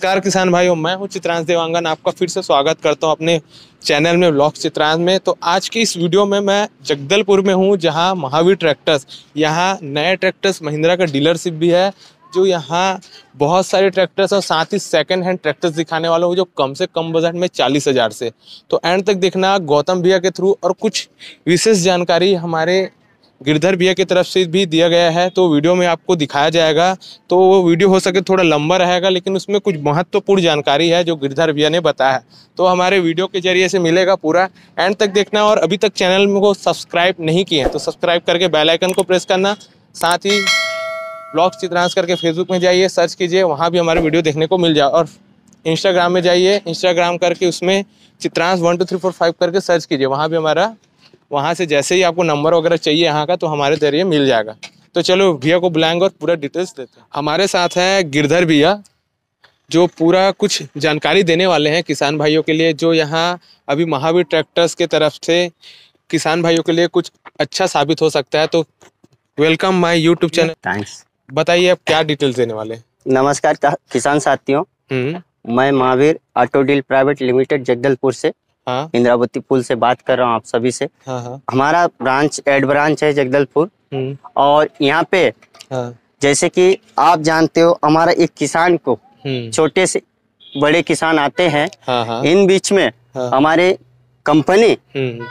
नमस्कार किसान भाइयों मैं हूं चित्रांश देवांगन आपका फिर से स्वागत करता हूं अपने चैनल में ब्लॉग चित्रांश में तो आज की इस वीडियो में मैं जगदलपुर में हूं जहां महावीर ट्रैक्टर्स यहां नए ट्रैक्टर्स महिंद्रा का डीलरशिप भी है जो यहाँ बहुत सारे ट्रैक्टर्स और साथ ही सेकेंड हैंड ट्रैक्टर्स दिखाने वाला हूँ जो कम से कम बजट में चालीस हज़ार से तो एंड तक देखना गौतम भैया के थ्रू और कुछ विशेष जानकारी हमारे गिरधर भैया की तरफ से भी दिया गया है तो वीडियो में आपको दिखाया जाएगा तो वो वीडियो हो सके थोड़ा लंबा रहेगा लेकिन उसमें कुछ महत्वपूर्ण जानकारी है जो गिरधर भैया ने बताया है तो हमारे वीडियो के जरिए से मिलेगा पूरा एंड तक देखना और अभी तक चैनल को सब्सक्राइब नहीं किए हैं तो सब्सक्राइब करके बेलाइकन को प्रेस करना साथ ही ब्लॉग चित्रांश करके फेसबुक में जाइए सर्च कीजिए वहाँ भी हमारे वीडियो देखने को मिल जाए और इंस्टाग्राम में जाइए इंस्टाग्राम करके उसमें Chitransh one two three four five करके सर्च कीजिए वहाँ भी हमारा वहाँ से जैसे ही आपको नंबर वगैरह चाहिए यहाँ का तो हमारे जरिए मिल जाएगा तो चलो भैया को बुलाएंगे और पूरा डिटेल्स देते हैं हमारे साथ है गिरधर भैया जो पूरा कुछ जानकारी देने वाले हैं किसान भाइयों के लिए जो यहाँ अभी महावीर ट्रैक्टर्स के तरफ से किसान भाइयों के लिए कुछ अच्छा साबित हो सकता है तो welcome my YouTube channel thanks बताइए आप क्या डिटेल्स देने वाले हैं नमस्कार किसान साथियों हम्म। मैं Mahavir auto deal private limited Jagdalpur से हाँ? इंद्रावती पुल से बात कर रहा हूँ आप सभी से हाँ, हाँ। हमारा ब्रांच एड ब्रांच है जगदलपुर हम्म। और यहाँ पे हाँ? जैसे कि आप जानते हो हमारा एक किसान को हम्म। छोटे से बड़े किसान आते हैं हाँ, हाँ। इन बीच में हाँ? हमारे कंपनी हम्म।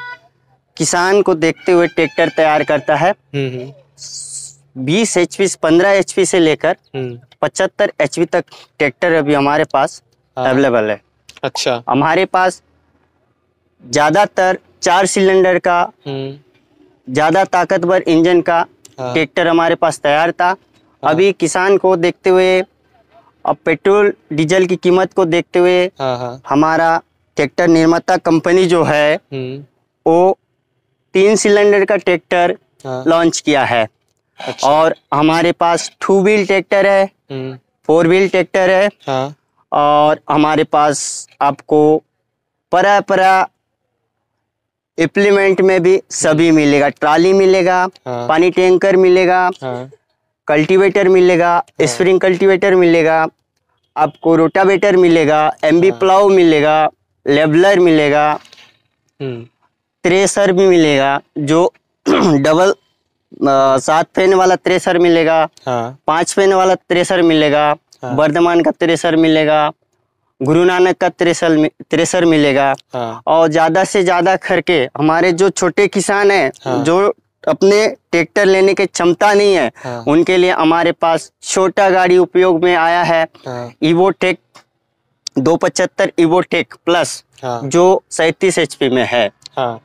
किसान को देखते हुए ट्रैक्टर तैयार करता है बीस एच पी पंद्रह एच पी से लेकर पचहत्तर एच तक ट्रैक्टर अभी हमारे पास हाँ। अवेलेबल है अच्छा हमारे पास ज्यादातर चार सिलेंडर का हम्म। ज्यादा ताकतवर इंजन का हाँ। ट्रैक्टर हमारे पास तैयार था हाँ। अभी किसान को देखते हुए अब पेट्रोल डीजल की कीमत को देखते हुए हाँ, हमारा ट्रैक्टर निर्माता कंपनी जो है हम्म। वो तीन सिलेंडर का ट्रैक्टर लॉन्च किया है अच्छा। और हमारे पास टू व्हील ट्रैक्टर है हम्म। फोर व्हील ट्रैक्टर है और हमारे पास आपको परा परा इम्प्लीमेंट में भी सभी मिलेगा ट्राली मिलेगा हाँ। पानी टैंकर मिलेगा हाँ। कल्टीवेटर मिलेगा हाँ। स्प्रिंग कल्टीवेटर मिलेगा आपको रोटावेटर मिलेगा एमबी प्लाव हाँ। मिलेगा लेबलर मिलेगा थ्रेसर हम्म। भी मिलेगा जो डबल सात फेन वाला थ्रेसर मिलेगा हाँ। पांच फेन वाला थ्रेसर मिलेगा हाँ। का थ्रेसर मिलेगा गुरु नानक का त्रेसर त्रेसर मिलेगा हाँ। और ज्यादा से ज्यादा करके हमारे जो छोटे किसान है हाँ। जो अपने ट्रैक्टर लेने की क्षमता नहीं है हाँ। उनके लिए हमारे पास छोटा गाड़ी उपयोग में आया है हाँ। इवो टेक दो पचहत्तर इवो टेक प्लस हाँ। जो सैतीस एच में है हाँ।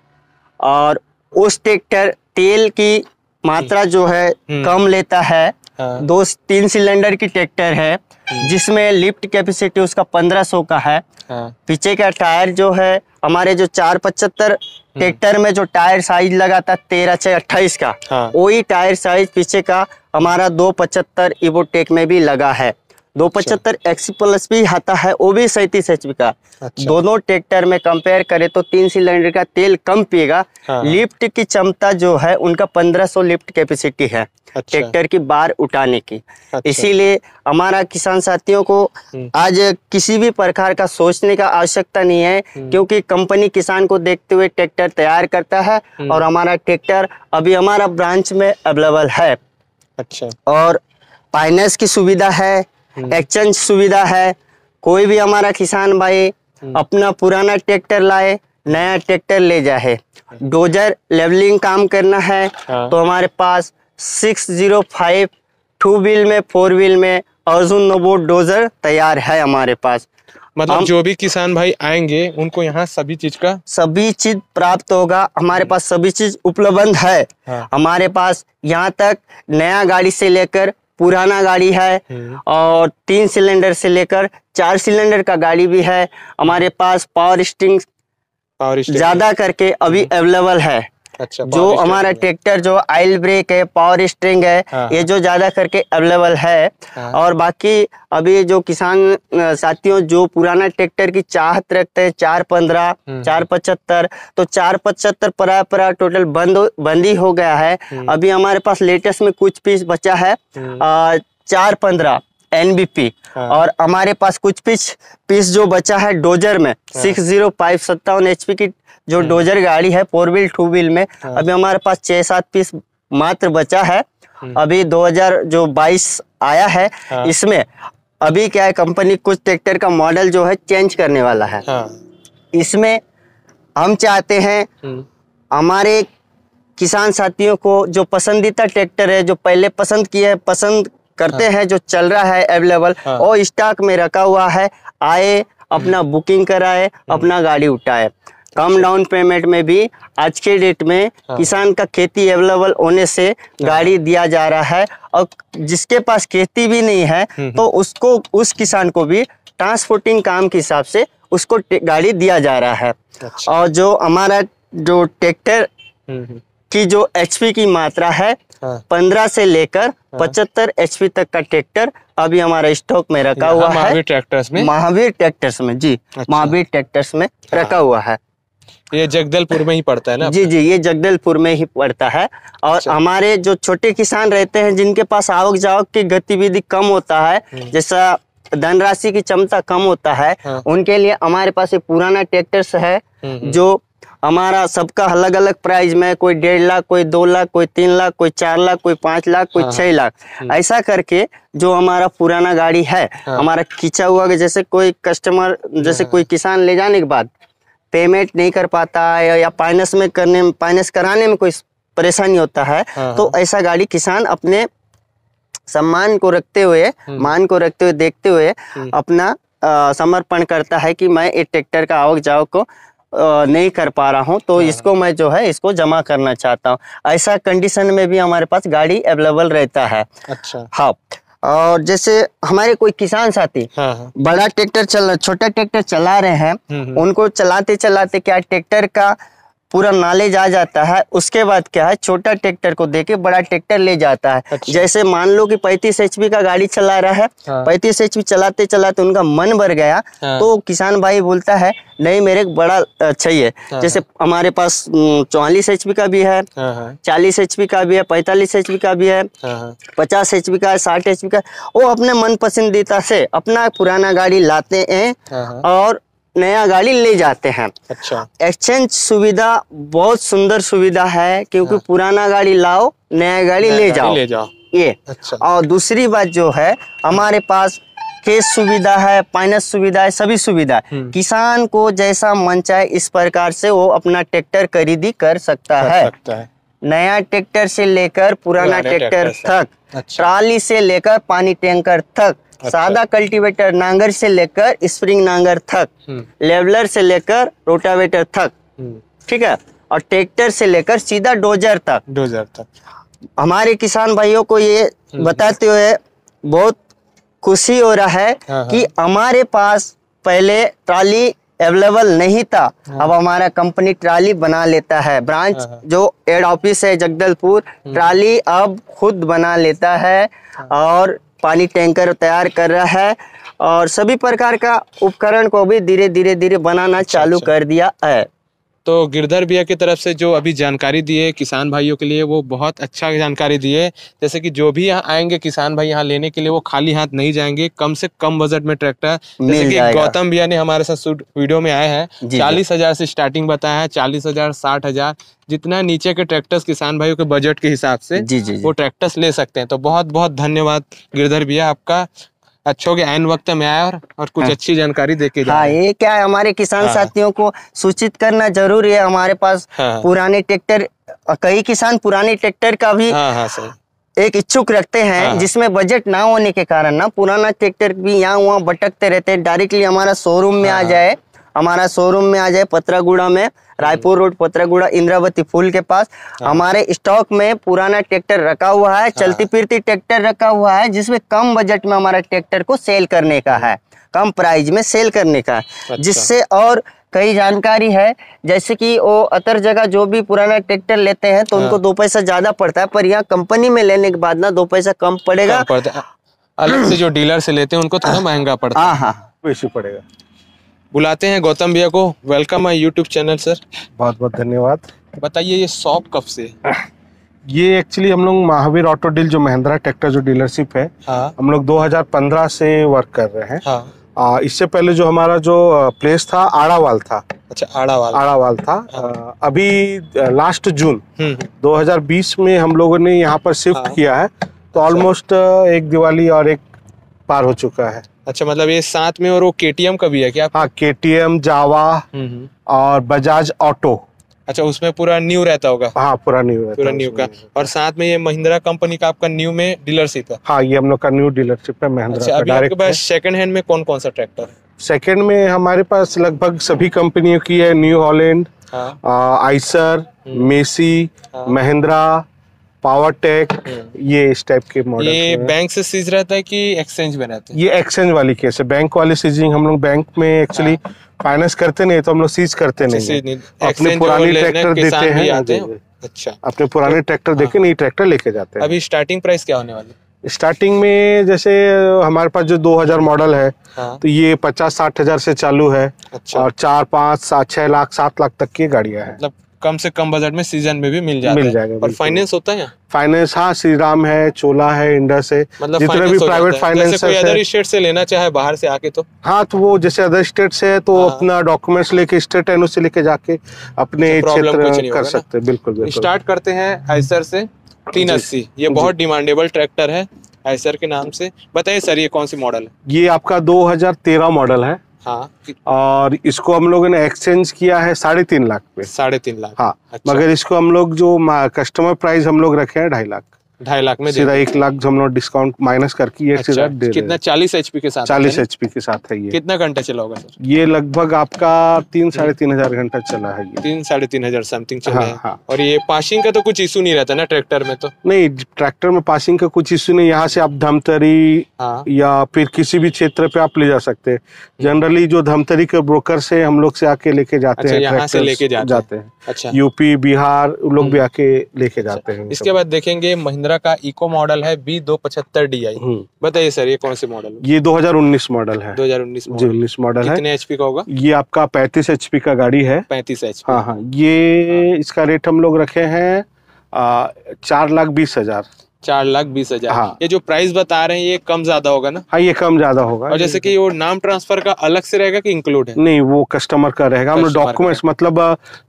और उस ट्रैक्टर तेल की मात्रा जो है हम्म। कम लेता है हाँ। दो तीन सिलेंडर की ट्रैक्टर है हम्म। जिसमें लिफ्ट कैपेसिटी उसका 1500 का है हाँ। पीछे का टायर जो है हमारे जो चार पचहत्तर हम्म। ट्रैक्टर में जो टायर साइज लगा था तेरह छह अट्ठाईस का हाँ। वही टायर साइज पीछे का हमारा दो पचहत्तर इवोटेक में भी लगा है दो अच्छा। पचहत्तर एक्स प्लस भी आता है वो भी सैतीस एच का अच्छा। दोनों ट्रैक्टर में कंपेयर करें तो तीन सिलेंडर का तेल कम पिएगा हाँ। लिफ्ट की क्षमता जो है उनका 1500 लिफ्ट कैपेसिटी है अच्छा। ट्रैक्टर की बार उठाने की अच्छा। इसीलिए हमारा किसान साथियों को हम्म। आज किसी भी प्रकार का सोचने का आवश्यकता नहीं है हम्म। क्योंकि कंपनी किसान को देखते हुए ट्रैक्टर तैयार करता है हम्म। और हमारा ट्रैक्टर अभी हमारा ब्रांच में अवेलेबल है अच्छा और फाइनेंस की सुविधा है हम्म। एक्सचेंज सुविधा है कोई भी हमारा किसान भाई हम्म। अपना पुराना ट्रैक्टर लाए नया ट्रैक्टर ले जाए डोजर लेवलिंग काम करना है हाँ। तो हमारे पास six zero five two wheel में फोर व्हील में अर्जुन नोबो डोजर तैयार है हमारे पास मतलब हम, जो भी किसान भाई आएंगे उनको यहाँ सभी चीज का सभी चीज प्राप्त होगा हमारे हम्म। पास सभी चीज उपलब्ध है हाँ। हमारे पास यहाँ तक नया गाड़ी से लेकर पुराना गाड़ी है हम्म। और तीन सिलेंडर से लेकर चार सिलेंडर का गाड़ी भी है हमारे पास पावर स्टिंग ज्यादा करके अभी अवेलेबल है अच्छा, जो हमारा ट्रैक्टर जो आयल ब्रेक है पावर स्ट्रिंग है हाँ, हाँ। ये जो ज्यादा करके अवेलेबल है हाँ। और बाकी अभी जो किसान साथियों जो पुराना ट्रैक्टर की चाहत रखते हैं चार पंद्रह हम्म, चार हम्म। पचहत्तर तो चार पचहत्तर परा परा टोटल बंद बंद ही हो गया है हम्म। अभी हमारे पास लेटेस्ट में कुछ पीस बचा है चार पंद्रह एनबीपी और हमारे पास कुछ पीस पीस जो बचा है डोजर में सिक्स जीरो फाइव सत्तावन एचपी की जो हम्म। डोजर गाड़ी है फोर व्हील टू व्हील में हाँ। अभी हमारे पास छह सात पीस मात्र बचा है हम्म। अभी 2000 जो 22 आया है हाँ। इसमें अभी क्या है कंपनी कुछ ट्रैक्टर का मॉडल जो है चेंज करने वाला है हाँ। इसमें हम चाहते हैं हम्म। हमारे किसान साथियों को जो पसंदीदा ट्रैक्टर है जो पहले पसंद किए पसंद करते हैं जो चल रहा है अवेलेबल और स्टॉक में रखा हुआ है आए अपना बुकिंग कराए अपना गाड़ी उठाए कम अच्छा। डाउन पेमेंट में भी आज के डेट में हाँ। किसान का खेती अवेलेबल होने से हाँ। गाड़ी दिया जा रहा है और जिसके पास खेती भी नहीं है हम्म, हम्म। तो उसको उस किसान को भी ट्रांसपोर्टिंग काम के हिसाब से उसको गाड़ी दिया जा रहा है अच्छा। और जो हमारा जो ट्रैक्टर हम्म, की जो एचपी की मात्रा है हाँ। पंद्रह से लेकर हाँ। पचहत्तर एचपी तक का ट्रैक्टर अभी हमारा स्टॉक में रखा हुआ है महावीर ट्रैक्टर्स में महावीर ट्रैक्टर्स में जी अच्छा। महावीर ट्रैक्टर्स में रखा हुआ है ये जगदलपुर में ही पड़ता है ना जी जी ये जगदलपुर में ही पड़ता है और अच्छा। हमारे जो छोटे किसान रहते हैं जिनके पास आवक जावक की गतिविधि कम होता है हम्म। जैसा धनराशि की क्षमता कम होता है हाँ। उनके लिए हमारे पास एक पुराना ट्रैक्टर है हम्म, हम्म। जो हमारा सबका अलग अलग प्राइस में कोई डेढ़ लाख कोई दो लाख कोई तीन लाख कोई चार लाख कोई पांच लाख कोई हाँ। छह लाख ऐसा करके जो हमारा पुराना गाड़ी है हाँ। हमारा खींचा हुआ जैसे कोई कस्टमर जैसे हाँ। कोई किसान ले जाने के बाद पेमेंट नहीं कर पाता है या फाइनेंस में करने में फाइनेंस कराने में कोई परेशानी होता है हाँ, तो हाँ। ऐसा गाड़ी किसान अपने सम्मान को रखते हुए हम्म। मान को रखते हुए देखते हुए हम्म। अपना समर्पण करता है कि मैं एक ट्रैक्टर का आवक जावक को नहीं कर पा रहा हूँ तो हाँ। इसको मैं जो है इसको जमा करना चाहता हूँ ऐसा कंडीशन में भी हमारे पास गाड़ी अवेलेबल रहता है अच्छा हाँ और जैसे हमारे कोई किसान साथी हाँ, हाँ। बड़ा ट्रैक्टर चल छोटा ट्रैक्टर चला रहे हैं हम्म, हम्म। उनको चलाते चलाते क्या ट्रैक्टर का पूरा नाले जा जाता है उसके बाद क्या है छोटा ट्रैक्टर को देके बड़ा ट्रैक्टर ले जाता है अच्छा। जैसे मान लो कि पैंतीस एच का गाड़ी चला रहा है हाँ। पैंतीस हाँ। एच चलाते चलाते उनका मन भर गया हाँ। तो किसान भाई बोलता है नहीं मेरे बड़ा चाहिए अच्छा हाँ। जैसे हमारे पास चौवालीस एच का भी है हाँ, हाँ। चालीस हाँ। एच का भी है पैतालीस एच का भी है पचास एच का है साठ एच का वो अपने मन पसंदीदा से अपना पुराना गाड़ी लाते हैं और नया गाड़ी ले जाते हैं अच्छा एक्सचेंज सुविधा बहुत सुंदर सुविधा है क्योंकि हाँ। पुराना गाड़ी लाओ नया गाड़ी ले जाओ ले जाओ ये अच्छा और दूसरी बात जो है हमारे पास केस सुविधा है फाइनेंस सुविधा है सभी सुविधा है हम्म। किसान को जैसा मन चाहे इस प्रकार से वो अपना ट्रैक्टर खरीदी कर सकता है सकता है नया ट्रैक्टर से लेकर पुराना ट्रैक्टर तक अच्छा। ट्राली से लेकर पानी टैंकर तक अच्छा। सादा कल्टीवेटर नांगर से लेकर स्प्रिंग नांगर तक हम्म। लेवलर से लेकर रोटावेटर तक हम्म। ठीक है और ट्रैक्टर से लेकर सीधा डोजर तक डोजर तक हमारे किसान भाइयों को ये हम्म। बताते हुए बहुत खुशी हो रहा है हाँ, हाँ। कि हमारे पास पहले ट्राली अवेलेबल नहीं था हाँ। अब हमारा कंपनी ट्राली बना लेता है ब्रांच जो एड ऑफिस है जगदलपुर ट्राली अब खुद बना लेता है और पानी टैंकर तैयार कर रहा है और सभी प्रकार का उपकरण को भी धीरे धीरे धीरे बनाना अच्छा, चालू अच्छा। कर दिया है तो गिरधर भैया की तरफ से जो अभी जानकारी दिए किसान भाइयों के लिए वो बहुत अच्छा जानकारी दिए जैसे कि जो भी यहाँ आएंगे किसान भाई यहाँ लेने के लिए वो खाली हाथ नहीं जाएंगे कम से कम बजट में ट्रैक्टर जैसे कि गौतम भैया ने हमारे साथ वीडियो में आए हैं चालीस हजार से स्टार्टिंग बताया है चालीस हजार साठ हजार जितना नीचे के ट्रैक्टर्स किसान भाइयों के बजट के हिसाब से जी जी वो ट्रैक्टर्स ले सकते हैं तो बहुत बहुत धन्यवाद गिरधर भैया आपका अच्छा के एन वक्त में आया और, और कुछ हाँ। अच्छी जानकारी देके हाँ ये क्या है हमारे किसान हाँ। साथियों को सूचित करना जरूरी है हमारे पास हाँ। पुराने ट्रैक्टर कई किसान पुराने ट्रैक्टर का भी हाँ, हाँ, सही। एक इच्छुक रखते हैं हाँ। जिसमें बजट ना होने के कारण ना पुराना ट्रैक्टर भी यहाँ वहाँ भटकते रहते हैं डायरेक्टली हमारा शोरूम में हाँ। आ जाए हमारा शोरूम में आ जाए पत्रागुड़ा में रायपुर रोड पत्रागुड़ा इंद्रावती फूल के पास हाँ। हमारे स्टॉक में पुराना ट्रैक्टर रखा हुआ है हाँ। चलती फिरती ट्रैक्टर रखा हुआ है जिसमें कम बजट में हमारा ट्रैक्टर को सेल करने का है कम प्राइस में सेल करने का अच्छा। जिससे और कई जानकारी है जैसे कि वो अतर जगह जो भी पुराना ट्रैक्टर लेते हैं तो हाँ। उनको दो पैसा ज्यादा पड़ता है पर यहाँ कंपनी में लेने के बाद ना दो पैसा कम पड़ेगा कम पड़ता। अलग से जो डीलर से लेते हैं उनको थोड़ा महंगा पड़ता है हाँ हाँ पड़ेगा बुलाते हैं गौतम भैया को welcome my YouTube channel sir बहुत बहुत धन्यवाद बताइए ये शॉप कब से ये एक्चुअली हम लोग महावीर ऑटो डील जो महिंद्रा ट्रैक्टर जो डीलरशिप है हाँ। हम लोग 2015 से वर्क कर रहे हैं हाँ। इससे पहले जो हमारा जो प्लेस था आड़ावाल था अच्छा आड़ावाल आड़ावाल था हाँ। अभी लास्ट जून 2020 में हम लोगों ने यहाँ पर शिफ्ट हाँ। किया है तो ऑलमोस्ट अच्छा। एक दिवाली और एक पार हो चुका है अच्छा मतलब ये साथ में और वो के का भी है क्या हाँ के टी एम जावा और बजाज ऑटो अच्छा उसमें पूरा न्यू रहता होगा हाँ पूरा न्यू रहता पूरा न्यू का और साथ में ये महिंद्रा कंपनी का आपका न्यू में डीलरशिप है हाँ ये हम लोग का न्यू डीलरशिप है महिंद्रा अच्छा, आपके पास सेकंड हैंड में कौन कौन सा ट्रैक्टर सेकंड में हमारे पास लगभग सभी कंपनियों की है New Holland Eicher Massey Mahindra power tech हम्म। ये इस टाइप के मॉडल ये बैंक से सीज रहता है कि एक्सचेंज में रहता है ये एक्सचेंज वाली केस है बैंक वाली सीजिंग हम लोग बैंक में एक्चुअली फाइनेंस हाँ। करते नहीं तो हम लोग सीज करते नहीं, नहीं। अपने पुराने ट्रैक्टर देते हैं अच्छा अपने पुराने ट्रैक्टर तो हाँ। देके नई ट्रैक्टर लेके जाते हैं अभी स्टार्टिंग प्राइस क्या होने वाली स्टार्टिंग में जैसे हमारे पास जो 2000 मॉडल है हाँ। तो ये पचास साठ हजार से चालू है अच्छा। और चार पाँच सात छह लाख सात लाख तक की गाड़ियां हैं मतलब कम से कम बजट में सीजन में भी मिल जाता मिल जाएगा और फाइनेंस होता है फाइनेंस हाँ श्री राम है चोला है इंडस है मतलब जितने भी प्राइवेट फाइनेंस है अदर स्टेट से लेना चाहे बाहर से आके तो हाँ तो वो जैसे अदर स्टेट से है तो हाँ। अपना डॉक्यूमेंट्स लेके स्टेट से लेके जाके अपने अच्छा, क्षेत्र कर सकते हैं बिल्कुल स्टार्ट करते हैं आइसर से तीन अस्सी ये बहुत डिमांडेबल ट्रैक्टर है आइसर के नाम से बताइए सर ये कौन सी मॉडल है ये आपका 2013 मॉडल है हाँ और इसको हम लोगों ने एक्सचेंज किया है साढ़े तीन लाख पे साढ़े तीन लाख हाँ अच्छा। मगर इसको हम लोग जो कस्टमर प्राइस हम लोग रखे हैं ढाई लाख ढाई लाख में सीधा एक लाख जो हम लोग डिस्काउंट माइनस करके ये अच्छा, सीधा दे कितना चालीस एचपी के साथ चालीस एचपी के साथ है ये कितना घंटा चला होगा सर ये लगभग आपका तीन साढ़े तीन हजार घंटा चला है ये तीन साढ़े तीन हजार समथिंग चला हाँ, है हाँ। और ये पासिंग का तो कुछ इशू नहीं रहता ना ट्रैक्टर में तो नहीं ट्रैक्टर में पासिंग का कुछ इशू नहीं यहाँ से आप धमतरी हाँ। या फिर किसी भी क्षेत्र पे आप ले जा सकते हैं जनरली जो धमतरी के ब्रोकर से हम लोग से आके लेके जाते अच्छा, हैं यहाँ से लेके जाते हैं यूपी बिहार अच्छा। लोग भी हम्म। आके लेके जाते अच्छा। हैं इसके बाद देखेंगे महिंद्रा पंद्रह का इको मॉडल है बी दो पचहत्तर डी आई हम्म। बताइए सर ये कौन से मॉडल ये 2019 मॉडल है 2019 उन्नीस मॉडल है कितने एचपी का होगा ये आपका पैंतीस एचपी का गाड़ी है पैंतीस एच हाँ हाँ ये हाँ। इसका रेट हम लोग रखे हैं चार लाख बीस हजार चार लाख बीस हजार हाँ। ये जो प्राइस बता रहे हैं ये कम ज्यादा होगा ना हाँ ये कम ज्यादा होगा और जैसे कि वो नाम ट्रांसफर का अलग से रहेगा कि इंक्लूड है नहीं वो कस्टमर का रहेगा हम लोग डॉक्यूमेंट्स मतलब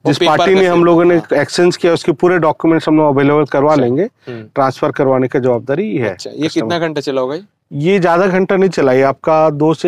जिस पार्टी ने हम लोगों ने एक्सचेंज किया उसके पूरे डॉक्यूमेंट्स हम लोग अवेलेबल करवा अच्छा। लेंगे ट्रांसफर हम्म। करवाने का जवाबदारी है अच्छा, ये कितना घंटा चला होगा ये ज्यादा घंटा नहीं चला ये आपका दो से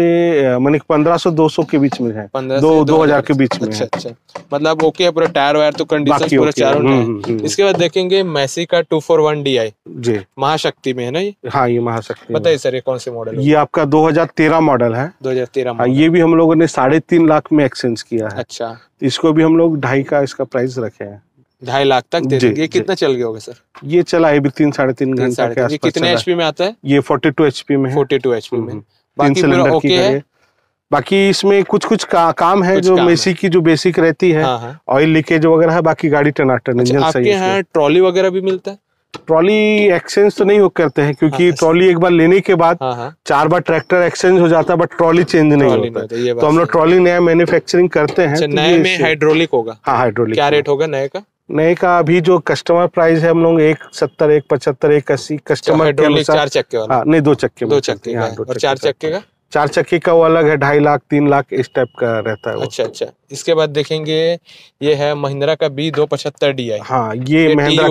मैंने पंद्रह सौ दो सौ के बीच में है दो दो हजार के बीच में अच्छा अच्छा मतलब ओके है पूरा टायर वायर तो कंडीशन पूरा चारों हम्म, हम्म, हम्म। इसके बाद देखेंगे मैसी का two four one D I जी महाशक्ति में है ना ये हाँ ये महाशक्ति बताइए सर ये कौन से मॉडल ये आपका दो हजार तेरह मॉडल है दो हजार तेरह हाँ, ये भी हम लोगों ने साढ़े तीन लाख में एक्सचेंज किया है अच्छा इसको भी हम लोग ढाई का इसका प्राइस रखे हैं ढाई लाख तक दे ये कितना चल गया होगा सर ये चला है तीन साढ़े तीन घंटे कितने में आता है ये फोर्टी टू पी में फोर्टी टू एचपी में हम्म। बाकी ओके है बाकी इसमें कुछ कुछ का, काम है कुछ जो मेसी की जो बेसिक रहती है ऑयल हाँ, लीकेज हाँ। वगैरह है बाकी गाड़ी टनाटन इंजन अच्छा, सही है ट्रॉली वगैरह भी मिलता है ट्रॉली एक्सचेंज तो नहीं करते हैं क्योंकि ट्रॉली हाँ, अच्छा। एक बार लेने के बाद चार बार ट्रैक्टर एक्सचेंज हो जाता है बट ट्रॉली चेंज नहीं होता नहीं होता, तो हम लोग ट्रॉली नया मैन्युफैक्चरिंग करते हैं अच्छा, तो नए में हाइड्रोलिक होगा हाँ हाइड्रोलिक क्या रेट होगा नए का नए का अभी जो कस्टमर प्राइस है हम लोग एक सत्तर एक पचहत्तर एक अस्सी कस्टमर अच्छा, के अनुसार चार चक्के वाला हाँ, नहीं दो चक्के दो मतलब चक्के हाँ, का और चार चक्के का चार चक्के का वो अलग है ढाई लाख तीन लाख इस टाइप का रहता है अच्छा अच्छा इसके बाद देखेंगे ये है महिंद्रा का बी दो पचहत्तर डी आई हाँ ये, ये महिंद्रा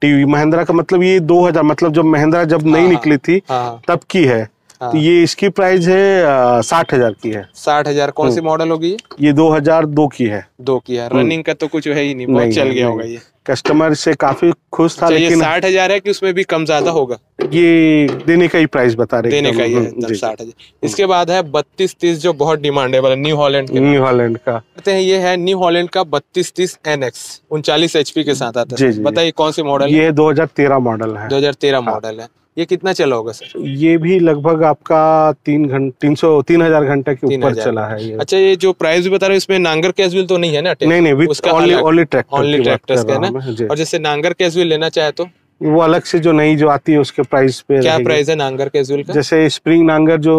टीवी महिंद्रा का मतलब ये दो हजार मतलब जब महिंद्रा जब हाँ, नई निकली थी तब की है हाँ। तो ये इसकी प्राइस है साठ हजार की है साठ हजार कौन सी मॉडल हम्म। होगी ये दो हजार दो की है दो की है रनिंग हम्म। का तो कुछ है ही नहीं, नहीं चल गया होगा ये कस्टमर से काफी खुश था अच्छा, लेकिन साठ हजार है कि उसमें भी कम ज्यादा होगा ये देने का ही प्राइस बता रहे देने का ही है हम्म, साठ हजार इसके बाद है बत्तीस तीस जो बहुत डिमांडेबल है न्यू हॉलैंड न्यू हॉलैंड का कहते हैं ये है न्यू हॉलैंड का बत्तीस तीस एन एक्स उनचालीस एचपी के साथ आता है बताइए कौन सी मॉडल ये दो हजार तेरह मॉडल है दो हजार तेरह मॉडल है ये कितना चला होगा सर ये भी लगभग आपका तीन घंटे तीन सौ तीन हजार घंटे के ऊपर चला है ये। अच्छा ये जो प्राइस भी बता रहे हो इसमें नांगर कैजुअल तो नहीं है ना नहीं नहीं उसका ओनली ट्रैक्टर ओनली ट्रैक्टर का है ना और जैसे नांगर कैजुअल लेना चाहे तो वो अलग से जो नई जो आती है उसके प्राइस पे क्या प्राइस है नांगर कैजुअल का जैसे स्प्रिंग नांगर जो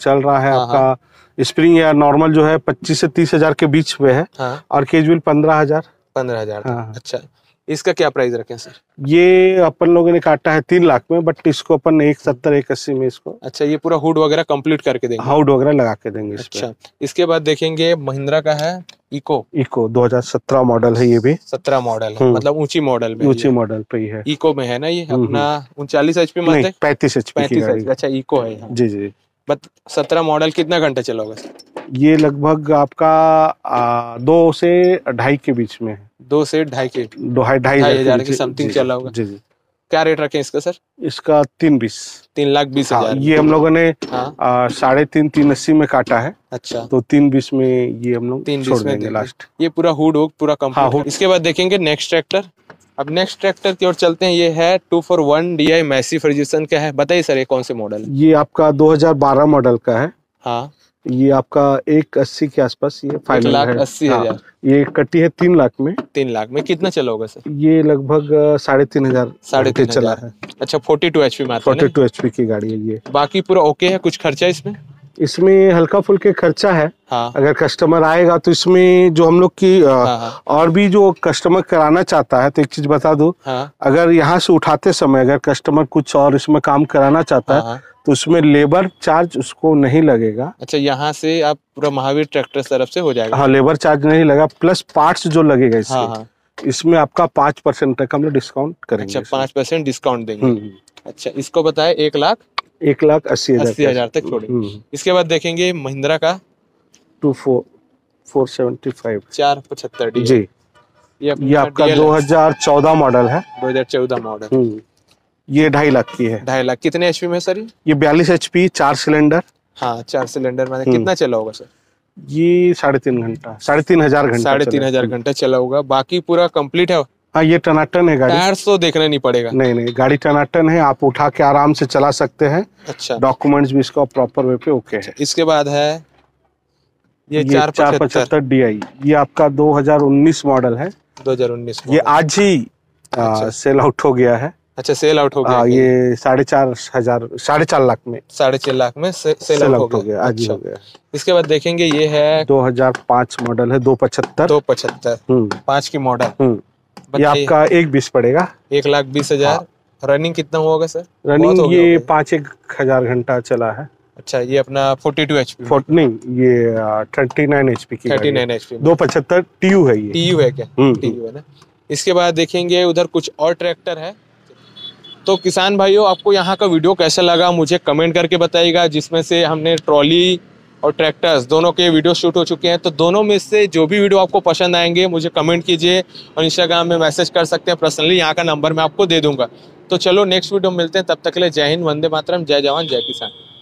चल रहा है हाँ, आपका स्प्रिंग हाँ। या नॉर्मल जो है पच्चीस से तीस हजार के बीच में है हाँ। और कैजुअल पंद्रह हजार पंद्रह हजार अच्छा इसका क्या प्राइस रखे सर ये अपन लोगों ने काटा है तीन लाख में बट इसको अपन एक सत्तर एक अस्सी में इसको अच्छा ये पूरा हुड वगैरह कंप्लीट करके देंगे हुड वगैरह लगा के देंगे अच्छा इसके बाद देखेंगे महिंद्रा का है इको इको 2017 मॉडल है ये भी 17 मॉडल है हम्म। मतलब ऊंची मॉडल में ऊंची मॉडल पे ही है इको में है ना ये हम्म, अपना हम्म। उनचालीस एच पी मतलब पैंतीस एच पी पैंतीस अच्छा इको है जी जी बट सत्रह मॉडल कितना घंटा चलोगे ये लगभग आपका आ, दो से ढाई के बीच में है दो से ढाई के ढाई ढाई हजार की समथिंग चला होगा जी जी क्या रेट रखे इसका सर इसका तीन बीस तीन लाख बीस हाँ, ये हम लोगों ने हाँ? साढ़े तीन तीन अस्सी में काटा है अच्छा तो तीन बीस में ये हम लोग तीन बीस में लास्ट ये पूरा हुड होग पूरा कम हाँ, इसके बाद देखेंगे नेक्स्ट ट्रैक्टर अब नेक्स्ट ट्रैक्टर की ओर चलते हैं ये है two four one D I Massey Ferguson का है बताइए सर ये कौन से मॉडल ये आपका 2012 मॉडल का है हाँ ये आपका एक अस्सी के आसपास ये फाइनल लाख अस्सी हाँ, हजार ये कट्टी है तीन लाख में तीन लाख में कितना चला होगा सर ये लगभग साढ़े तीन हजार साढ़े तीन चला है अच्छा फोर्टी टू एच पी में फोर्टी टू एच पी की गाड़ी है ये बाकी पूरा ओके है कुछ खर्चा इसमें इसमें हल्का फुल्के खर्चा है हाँ। अगर कस्टमर आएगा तो इसमें जो हम लोग की आ, हाँ, हाँ। और भी जो कस्टमर कराना चाहता है तो एक चीज बता दो हाँ। अगर यहाँ से उठाते समय अगर कस्टमर कुछ और इसमें काम कराना चाहता हाँ। है हाँ। तो उसमें लेबर चार्ज उसको नहीं लगेगा अच्छा यहाँ से आप पूरा महावीर ट्रैक्टर तरफ से हो जाएगा हाँ लेबर चार्ज नहीं लगा प्लस पार्ट्स जो लगेगा इसमें हाँ, हाँ। इसमें आपका पांच परसेंट तक हम लोग डिस्काउंट करेंगे अच्छा पांच परसेंट डिस्काउंट देंगे हम्म, हम्म। अच्छा इसको बताए एक लाख एक लाख अस्सी हजार अस्सी हजार तक हम्म, छोड़ेंगे इसके बाद देखेंगे महिंद्रा का two four four seventy five चार पचहत्तर जी ये आपका दो हजार चौदह मॉडल है दो हजार चौदह मॉडल ये ढाई लाख की है ढाई लाख कितने एचपी में सर ये बयालीस एचपी चार सिलेंडर हाँ चार सिलेंडर में कितना हम्म। चला होगा सर ये साढ़े तीन घंटा साढ़े तीन हजार घंटा साढ़े तीन हजार घंटा चला होगा बाकी पूरा कंप्लीट है हाँ ये टनाटन है गाड़ी टायर्स तो देखना नहीं पड़ेगा नहीं नहीं गाड़ी टनाटन है आप उठा के आराम से चला सकते हैं अच्छा डॉक्यूमेंट्स भी इसका प्रॉपर वे पे ओके अच्छा, है इसके बाद है ये, ये चार पचहत्तर डी आई ये आपका 2019 मॉडल है 2019 ये आज ही सेल अच्छा। आउट हो गया है अच्छा सेल आउट हो गया आ, हाँ, ये साढ़े चार हजार साढ़े चार लाख में साढ़े चार लाख में से, सेल, सेल आउट हो गया आज अच्छा। हो गया इसके बाद देखेंगे ये है 2005 मॉडल है दो पचहत्तर दो पचहत्तर हम्म। पाँच की मॉडल हम्म। ये आपका एक बीस पड़ेगा एक लाख बीस हाँ। हजार रनिंग कितना होगा सर रनिंग ये पांच एक हजार घंटा चला है अच्छा ये अपना फोर्टी टू एच पी नहीं ये थर्टी नाइन एच पी की थर्टी नाइन एच पी दो पचहत्तर टी है ये टी है क्या हम्म। टी यू है ना इसके बाद देखेंगे उधर कुछ और ट्रैक्टर है तो किसान भाइयों आपको यहाँ का वीडियो कैसा लगा मुझे कमेंट करके बताइएगा जिसमें से हमने ट्रॉली और ट्रैक्टर्स दोनों के वीडियो शूट हो चुके हैं तो दोनों में से जो भी वीडियो आपको पसंद आएंगे मुझे कमेंट कीजिए और इंस्टाग्राम में मैसेज कर सकते हैं पर्सनली यहाँ का नंबर मैं आपको दे दूंगा तो चलो नेक्स्ट वीडियो मिलते हैं तब तक के लिए जय हिंद वंदे मातरम जय जवान जय किसान